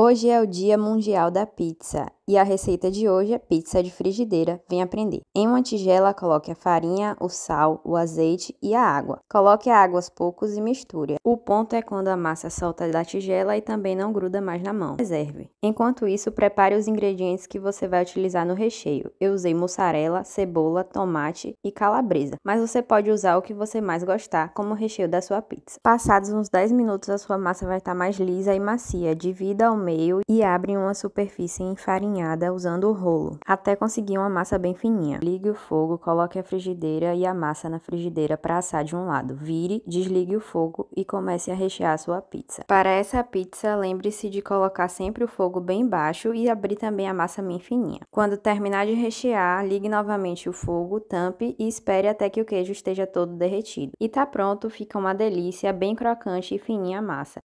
Hoje é o Dia Mundial da Pizza e a receita de hoje é pizza de frigideira, vem aprender. Em uma tigela, coloque a farinha, o sal, o azeite e a água. Coloque a água aos poucos e misture. O ponto é quando a massa solta da tigela e também não gruda mais na mão. Reserve. Enquanto isso, prepare os ingredientes que você vai utilizar no recheio. Eu usei mussarela, cebola, tomate e calabresa, mas você pode usar o que você mais gostar como recheio da sua pizza. Passados uns 10 minutos, a sua massa vai estar mais lisa e macia. Divida ao meio e abre uma superfície enfarinhada usando o rolo, até conseguir uma massa bem fininha. Ligue o fogo, coloque a frigideira e a massa na frigideira para assar de um lado. Vire, desligue o fogo e comece a rechear a sua pizza. Para essa pizza, lembre-se de colocar sempre o fogo bem baixo e abrir também a massa bem fininha. Quando terminar de rechear, ligue novamente o fogo, tampe e espere até que o queijo esteja todo derretido. E tá pronto, fica uma delícia, bem crocante e fininha a massa.